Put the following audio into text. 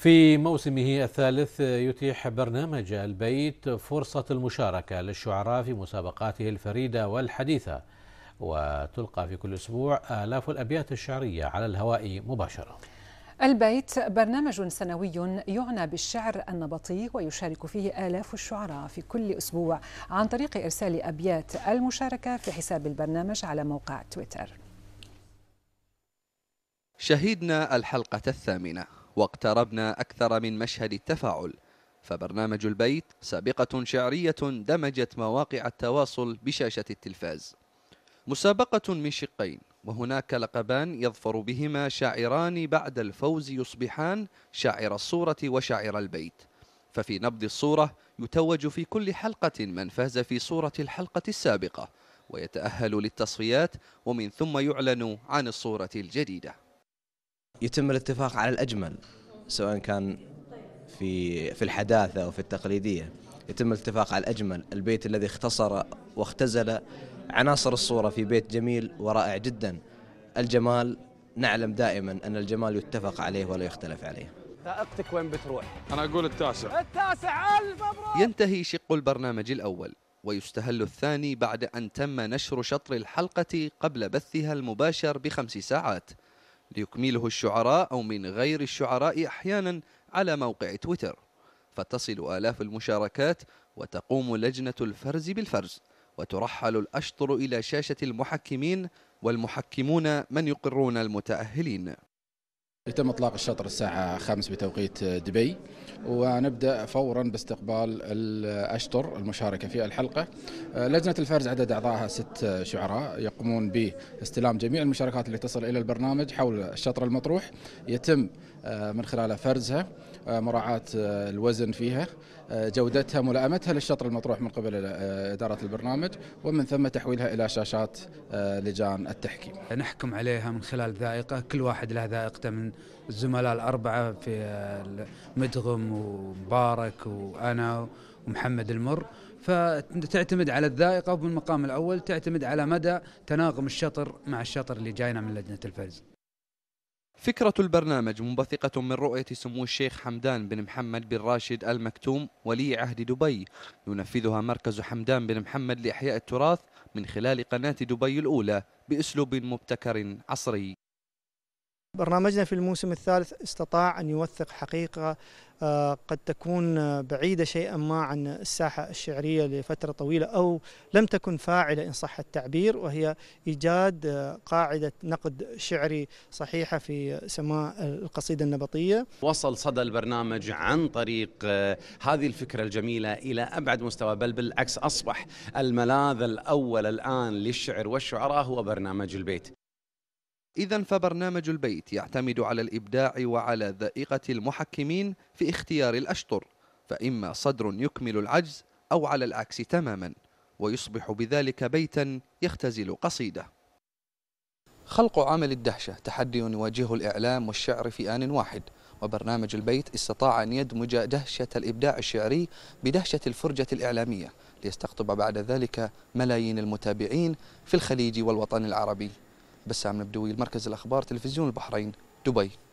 في موسمه الثالث يتيح برنامج البيت فرصة المشاركة للشعراء في مسابقاته الفريدة والحديثة وتلقى في كل أسبوع آلاف الأبيات الشعرية على الهواء مباشرة البيت برنامج سنوي يعنى بالشعر النبطي ويشارك فيه آلاف الشعراء في كل أسبوع عن طريق إرسال أبيات المشاركة في حساب البرنامج على موقع تويتر شهدنا الحلقة الثامنة واقتربنا أكثر من مشهد التفاعل فبرنامج البيت سابقة شعرية دمجت مواقع التواصل بشاشة التلفاز مسابقة من شقين وهناك لقبان يظفر بهما شاعران بعد الفوز يصبحان شاعر الصورة وشاعر البيت ففي نبض الصورة يتوج في كل حلقة من فاز في صورة الحلقة السابقة ويتأهل للتصفيات ومن ثم يعلن عن الصورة الجديدة يتم الاتفاق على الأجمل سواء كان في في الحداثة أو في التقليدية يتم الاتفاق على الأجمل البيت الذي اختصر واختزل عناصر الصورة في بيت جميل ورائع جدا الجمال نعلم دائما أن الجمال يتفق عليه ولا يختلف عليه ثائقتك وين بتروح؟ أنا أقول التاسع التاسع ألف مبروك ينتهي شق البرنامج الأول ويستهل الثاني بعد أن تم نشر شطر الحلقة قبل بثها المباشر بخمس ساعات ليكمله الشعراء أو من غير الشعراء أحيانا على موقع تويتر فتصل آلاف المشاركات وتقوم لجنة الفرز بالفرز وترحل الأشطر إلى شاشة المحكمين والمحكمون من يقرون المتأهلين يتم اطلاق الشطر الساعه 5 بتوقيت دبي ونبدا فورا باستقبال الاشطر المشاركه في الحلقه. لجنه الفرز عدد اعضائها ست شعراء يقومون باستلام جميع المشاركات اللي تصل الى البرنامج حول الشطر المطروح يتم آه، من خلال فرزها آه، مراعاة آه، الوزن فيها جودتها ملائمتها للشطر المطروح من قبل إدارة البرنامج ومن ثم تحويلها إلى شاشات لجان التحكيم نحكم عليها من خلال ذائقة كل واحد له ذائقته من الزملاء الأربعة في مدغم ومبارك وأنا ومحمد المر فتعتمد على الذائقة وبالمقام الأول تعتمد على مدى تناغم الشطر مع الشطر اللي جاينا من لجنة الفرز فكرة البرنامج منبثقة من رؤية سمو الشيخ حمدان بن محمد بن راشد المكتوم ولي عهد دبي ينفذها مركز حمدان بن محمد لإحياء التراث من خلال قناة دبي الأولى بأسلوب مبتكر عصري برنامجنا في الموسم الثالث استطاع أن يوثق حقيقة آه، قد تكون بعيدة شيئا ما عن الساحة الشعرية لفترة طويلة أو لم تكن فاعلة إن صح التعبير وهي إيجاد آه، قاعدة نقد شعري صحيحة في سماء القصيدة النبطية وصل صدى البرنامج عن طريق آه، هذه الفكرة الجميلة إلى أبعد مستوى بل بالعكس أصبح الملاذ الأول الآن للشعر والشعراء هو برنامج البيت إذا فبرنامج البيت يعتمد على الإبداع وعلى ذائقة المحكمين في اختيار الأشطر فإما صدر يكمل العجز أو على العكس تماما ويصبح بذلك بيتا يختزل قصيدة خلق عمل الدهشة تحدي يواجهه الإعلام والشعر في آن واحد وبرنامج البيت استطاع أن يدمج دهشة الإبداع الشعري بدهشة الفرجة الإعلامية ليستقطب بعد ذلك ملايين المتابعين في الخليج والوطن العربي بسام البدوي المركز الأخبار تلفزيون البحرين دبي